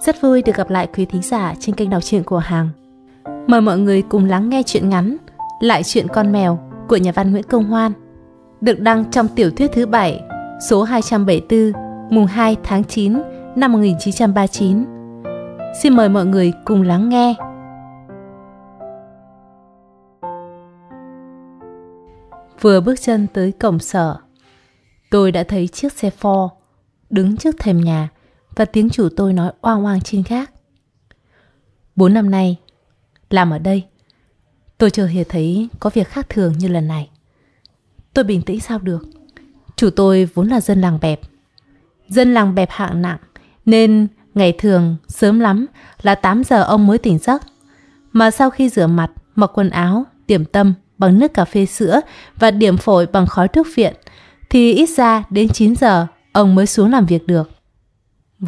Rất vui được gặp lại quý thính giả trên kênh đọc truyện của Hằng. Mời mọi người cùng lắng nghe chuyện ngắn Lại chuyện con mèo của nhà văn Nguyễn Công Hoan được đăng trong tiểu thuyết thứ 7 số 274 mùng 2 tháng 9 năm 1939. Xin mời mọi người cùng lắng nghe. Vừa bước chân tới cổng sở, tôi đã thấy chiếc xe Ford đứng trước thềm nhà và tiếng chủ tôi nói oang oang trên khác. Bốn năm nay, làm ở đây, tôi chưa hề thấy có việc khác thường như lần này. Tôi bình tĩnh sao được. Chủ tôi vốn là dân làng bẹp. Dân làng bẹp hạng nặng, nên ngày thường sớm lắm là 8 giờ ông mới tỉnh giấc. Mà sau khi rửa mặt, mặc quần áo, điểm tâm bằng nước cà phê sữa và điểm phổi bằng khói thuốc viện, thì ít ra đến 9 giờ ông mới xuống làm việc được.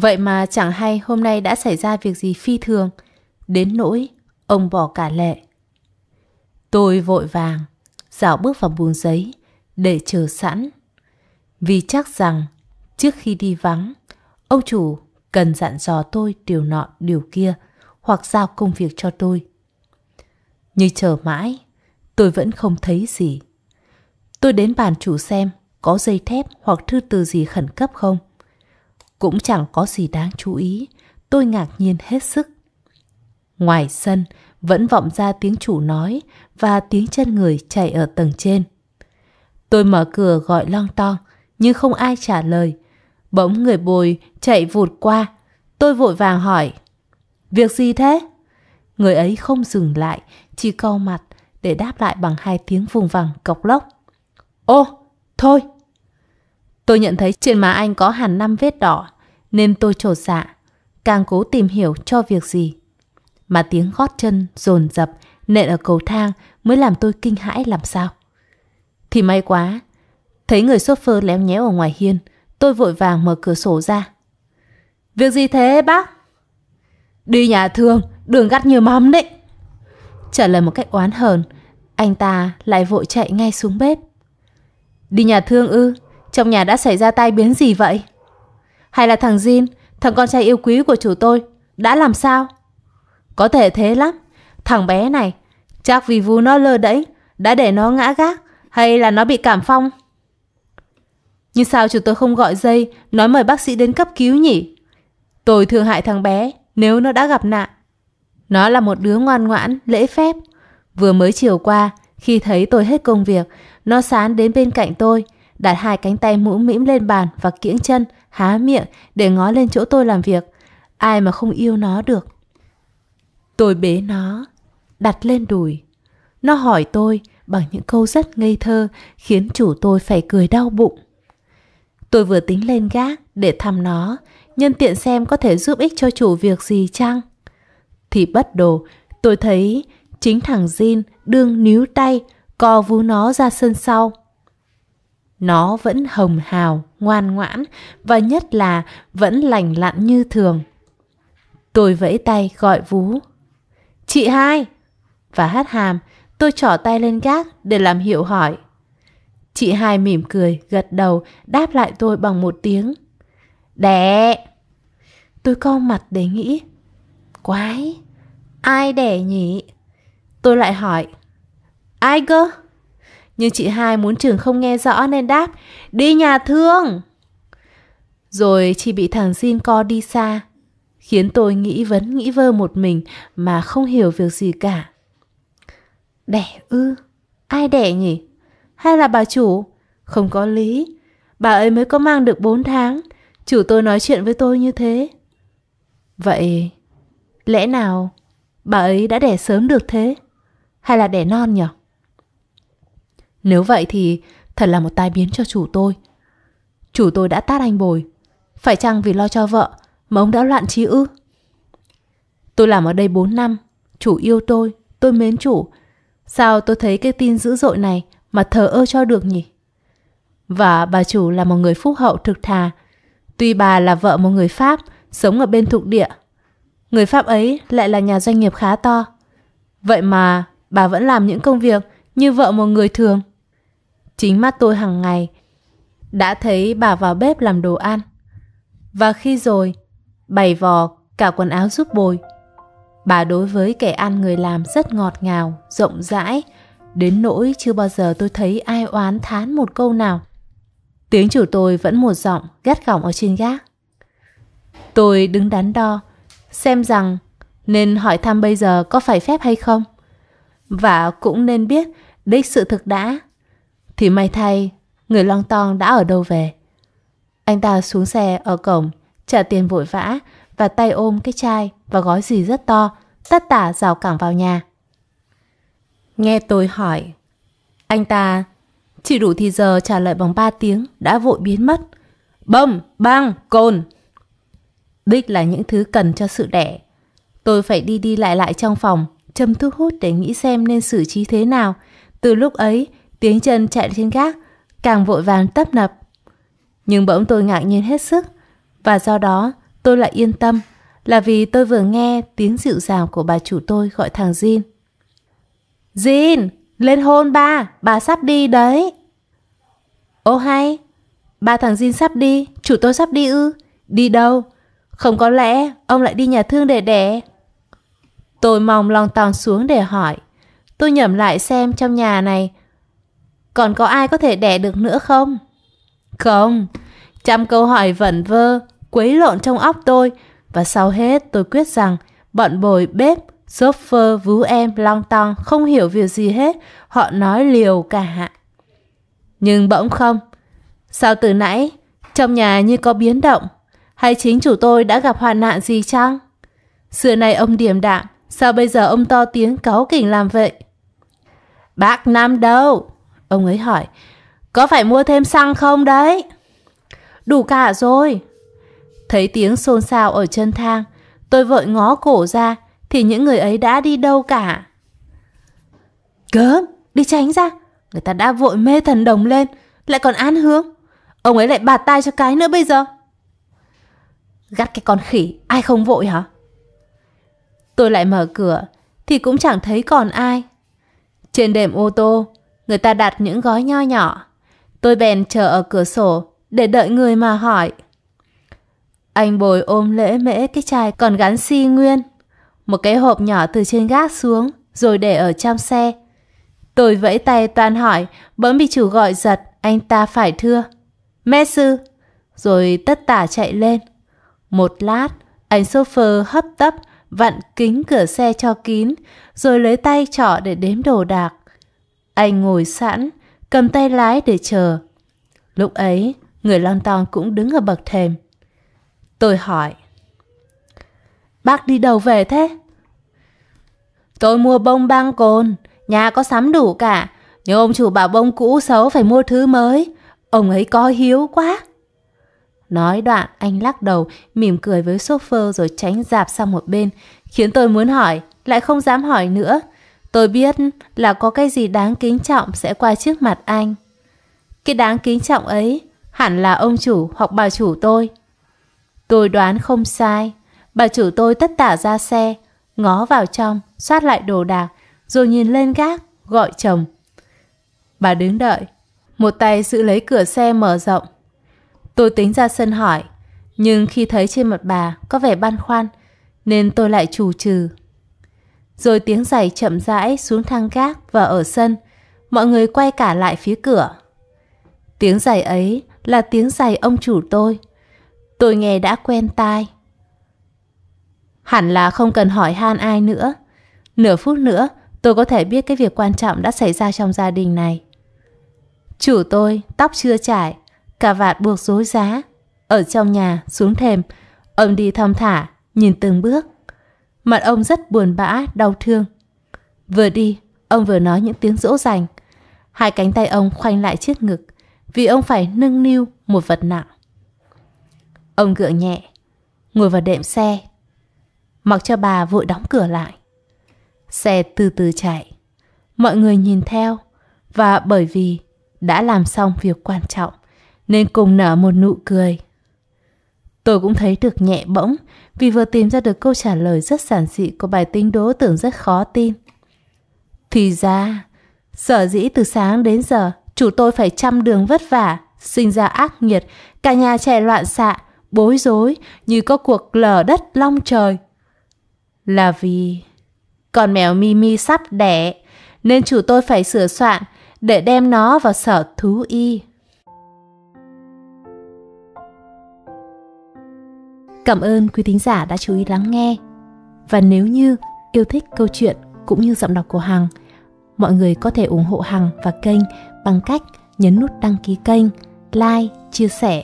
Vậy mà chẳng hay hôm nay đã xảy ra việc gì phi thường, đến nỗi ông bỏ cả lệ. Tôi vội vàng, dạo bước vào buồng giấy để chờ sẵn. Vì chắc rằng trước khi đi vắng, ông chủ cần dặn dò tôi điều nọ điều kia hoặc giao công việc cho tôi. Như chờ mãi, tôi vẫn không thấy gì. Tôi đến bàn chủ xem có dây thép hoặc thư từ gì khẩn cấp không cũng chẳng có gì đáng chú ý. Tôi ngạc nhiên hết sức. Ngoài sân, vẫn vọng ra tiếng chủ nói và tiếng chân người chạy ở tầng trên. Tôi mở cửa gọi long tong, nhưng không ai trả lời. Bỗng người bồi chạy vụt qua. Tôi vội vàng hỏi, việc gì thế? Người ấy không dừng lại, chỉ cau mặt để đáp lại bằng hai tiếng vùng vằng cộc lốc. Ô, thôi! Tôi nhận thấy trên má anh có hẳn năm vết đỏ, nên tôi trột dạ, càng cố tìm hiểu cho việc gì. Mà tiếng gót chân dồn dập nện ở cầu thang mới làm tôi kinh hãi làm sao. Thì may quá, thấy người xốp phơ léo nhéo ở ngoài hiên, tôi vội vàng mở cửa sổ ra. Việc gì thế bác? Đi nhà thương, đường gắt như mắm đấy. Trả lời một cách oán hờn, anh ta lại vội chạy ngay xuống bếp. Đi nhà thương ư? trong nhà đã xảy ra tai biến gì vậy? Hay là thằng Jin, thằng con trai yêu quý của chủ tôi, đã làm sao? Có thể thế lắm, thằng bé này, chắc vì vú nó lơ đẩy, đã để nó ngã gác, hay là nó bị cảm phong? Nhưng sao chủ tôi không gọi dây, nói mời bác sĩ đến cấp cứu nhỉ? Tôi thương hại thằng bé, nếu nó đã gặp nạn. Nó là một đứa ngoan ngoãn, lễ phép. Vừa mới chiều qua, khi thấy tôi hết công việc, nó sán đến bên cạnh tôi, đặt hai cánh tay mũm mĩm lên bàn và kiễng chân, há miệng để ngó lên chỗ tôi làm việc. Ai mà không yêu nó được. Tôi bế nó, đặt lên đùi. Nó hỏi tôi bằng những câu rất ngây thơ khiến chủ tôi phải cười đau bụng. Tôi vừa tính lên gác để thăm nó, nhân tiện xem có thể giúp ích cho chủ việc gì chăng. Thì bất đồ, tôi thấy chính thằng Jin đương níu tay, co vú nó ra sân sau. Nó vẫn hồng hào, ngoan ngoãn và nhất là vẫn lành lặn như thường. Tôi vẫy tay gọi Vú. Chị hai! Và hát hàm, tôi trỏ tay lên gác để làm hiệu hỏi. Chị hai mỉm cười, gật đầu, đáp lại tôi bằng một tiếng. Đẻ! Tôi co mặt để nghĩ. Quái! Ai đẻ nhỉ? Tôi lại hỏi. Ai cơ? Nhưng chị hai muốn trường không nghe rõ nên đáp Đi nhà thương Rồi chị bị thằng Xin co đi xa Khiến tôi nghĩ vấn nghĩ vơ một mình Mà không hiểu việc gì cả Đẻ ư Ai đẻ nhỉ Hay là bà chủ Không có lý Bà ấy mới có mang được 4 tháng Chủ tôi nói chuyện với tôi như thế Vậy Lẽ nào Bà ấy đã đẻ sớm được thế Hay là đẻ non nhỉ nếu vậy thì thật là một tai biến cho chủ tôi. Chủ tôi đã tát anh Bồi. Phải chăng vì lo cho vợ mà ông đã loạn trí ư? Tôi làm ở đây 4 năm, chủ yêu tôi, tôi mến chủ. Sao tôi thấy cái tin dữ dội này mà thờ ơ cho được nhỉ? Và bà chủ là một người phúc hậu thực thà. Tuy bà là vợ một người Pháp, sống ở bên thuộc địa. Người Pháp ấy lại là nhà doanh nghiệp khá to. Vậy mà bà vẫn làm những công việc như vợ một người thường. Chính mắt tôi hằng ngày đã thấy bà vào bếp làm đồ ăn. Và khi rồi, bày vò cả quần áo giúp bồi. Bà đối với kẻ ăn người làm rất ngọt ngào, rộng rãi, đến nỗi chưa bao giờ tôi thấy ai oán thán một câu nào. Tiếng chủ tôi vẫn một giọng ghét gỏng ở trên gác. Tôi đứng đắn đo, xem rằng nên hỏi thăm bây giờ có phải phép hay không. Và cũng nên biết đích sự thực đã thì may thay, người long tong đã ở đâu về. Anh ta xuống xe ở cổng, trả tiền vội vã và tay ôm cái chai và gói gì rất to, tất tả rào cẳng vào nhà. Nghe tôi hỏi, anh ta chỉ đủ thì giờ trả lời bằng 3 tiếng đã vội biến mất. Bông, băng, cồn. Đích là những thứ cần cho sự đẻ. Tôi phải đi đi lại lại trong phòng, châm thuốc hút để nghĩ xem nên xử trí thế nào. Từ lúc ấy, tiếng chân chạy trên gác, càng vội vàng tấp nập. Nhưng bỗng tôi ngạc nhiên hết sức, và do đó tôi lại yên tâm là vì tôi vừa nghe tiếng dịu dàng của bà chủ tôi gọi thằng Jin. Jin, lên hôn ba, bà sắp đi đấy. Ô hay, ba thằng Jin sắp đi, chủ tôi sắp đi ư, đi đâu? Không có lẽ ông lại đi nhà thương để đẻ. Tôi mong lòng tòng xuống để hỏi. Tôi nhẩm lại xem trong nhà này còn có ai có thể đẻ được nữa không? Không, trăm câu hỏi vẩn vơ, quấy lộn trong óc tôi và sau hết tôi quyết rằng bọn bồi bếp, xốp phơ, vú em, long tong không hiểu việc gì hết, họ nói liều cả. Nhưng bỗng không, sao từ nãy trong nhà như có biến động, hay chính chủ tôi đã gặp hoạn nạn gì chăng? Xưa nay ông điềm đạm, sao bây giờ ông to tiếng cáu kỉnh làm vậy? Bác Nam đâu? Ông ấy hỏi, có phải mua thêm xăng không đấy? Đủ cả rồi. Thấy tiếng xôn xao ở chân thang, tôi vội ngó cổ ra thì những người ấy đã đi đâu cả. Gớm, đi tránh ra. Người ta đã vội mê thần đồng lên, lại còn an hướng. Ông ấy lại bạt tay cho cái nữa bây giờ. Gắt cái con khỉ, ai không vội hả? Tôi lại mở cửa, thì cũng chẳng thấy còn ai. Trên đệm ô tô, người ta đặt những gói nho nhỏ. Tôi bèn chờ ở cửa sổ để đợi người mà hỏi. Anh bồi ôm lễ mễ cái chai còn gắn xi si nguyên. Một cái hộp nhỏ từ trên gác xuống rồi để ở trong xe. Tôi vẫy tay toàn hỏi, bỗng bị chủ gọi giật, anh ta phải thưa. Mẹ sư! Rồi tất tả chạy lên. Một lát, anh chauffeur hấp tấp, vặn kính cửa xe cho kín, rồi lấy tay trọ để đếm đồ đạc. Anh ngồi sẵn, cầm tay lái để chờ. Lúc ấy, người lon ton cũng đứng ở bậc thềm. Tôi hỏi. Bác đi đâu về thế? Tôi mua bông băng cồn, nhà có sắm đủ cả. Nhưng ông chủ bảo bông cũ xấu phải mua thứ mới. Ông ấy có hiếu quá. Nói đoạn anh lắc đầu, mỉm cười với chauffeur rồi tránh dạp sang một bên, khiến tôi muốn hỏi, lại không dám hỏi nữa. Tôi biết là có cái gì đáng kính trọng sẽ qua trước mặt anh. Cái đáng kính trọng ấy hẳn là ông chủ hoặc bà chủ tôi. Tôi đoán không sai. Bà chủ tôi tất tả ra xe, ngó vào trong, soát lại đồ đạc, rồi nhìn lên gác, gọi chồng. Bà đứng đợi, một tay giữ lấy cửa xe mở rộng. Tôi tính ra sân hỏi, nhưng khi thấy trên mặt bà có vẻ băn khoăn, nên tôi lại trù trừ. Rồi tiếng giày chậm rãi xuống thang gác và ở sân, mọi người quay cả lại phía cửa. Tiếng giày ấy là tiếng giày ông chủ tôi. Tôi nghe đã quen tai. Hẳn là không cần hỏi han ai nữa. Nửa phút nữa, tôi có thể biết cái việc quan trọng đã xảy ra trong gia đình này. Chủ tôi, tóc chưa trải, cà vạt buộc rối giá. Ở trong nhà, xuống thềm, ông đi thong thả, nhìn từng bước. Mặt ông rất buồn bã, đau thương. Vừa đi, ông vừa nói những tiếng dỗ dành. Hai cánh tay ông khoanh lại chiếc ngực, vì ông phải nâng niu một vật nặng. Ông gượng nhẹ, ngồi vào đệm xe, mặc cho bà vội đóng cửa lại. Xe từ từ chạy, mọi người nhìn theo, và bởi vì đã làm xong việc quan trọng, nên cùng nở một nụ cười. Tôi cũng thấy được nhẹ bỗng vì vừa tìm ra được câu trả lời rất giản dị của bài tính đố tưởng rất khó tin. Thì ra, sở dĩ từ sáng đến giờ chủ tôi phải chăm đường vất vả, sinh ra ác nghiệt, cả nhà trẻ loạn xạ, bối rối như có cuộc lở đất long trời. Là vì con mèo Mimi sắp đẻ nên chủ tôi phải sửa soạn để đem nó vào sở thú y. Cảm ơn quý thính giả đã chú ý lắng nghe. Và nếu như yêu thích câu chuyện cũng như giọng đọc của Hằng, mọi người có thể ủng hộ Hằng và kênh bằng cách nhấn nút đăng ký kênh, like, chia sẻ.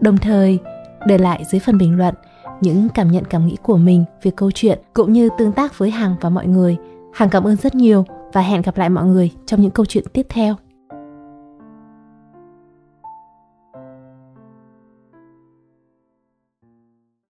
Đồng thời, để lại dưới phần bình luận những cảm nhận cảm nghĩ của mình về câu chuyện cũng như tương tác với Hằng và mọi người. Hằng cảm ơn rất nhiều và hẹn gặp lại mọi người trong những câu chuyện tiếp theo.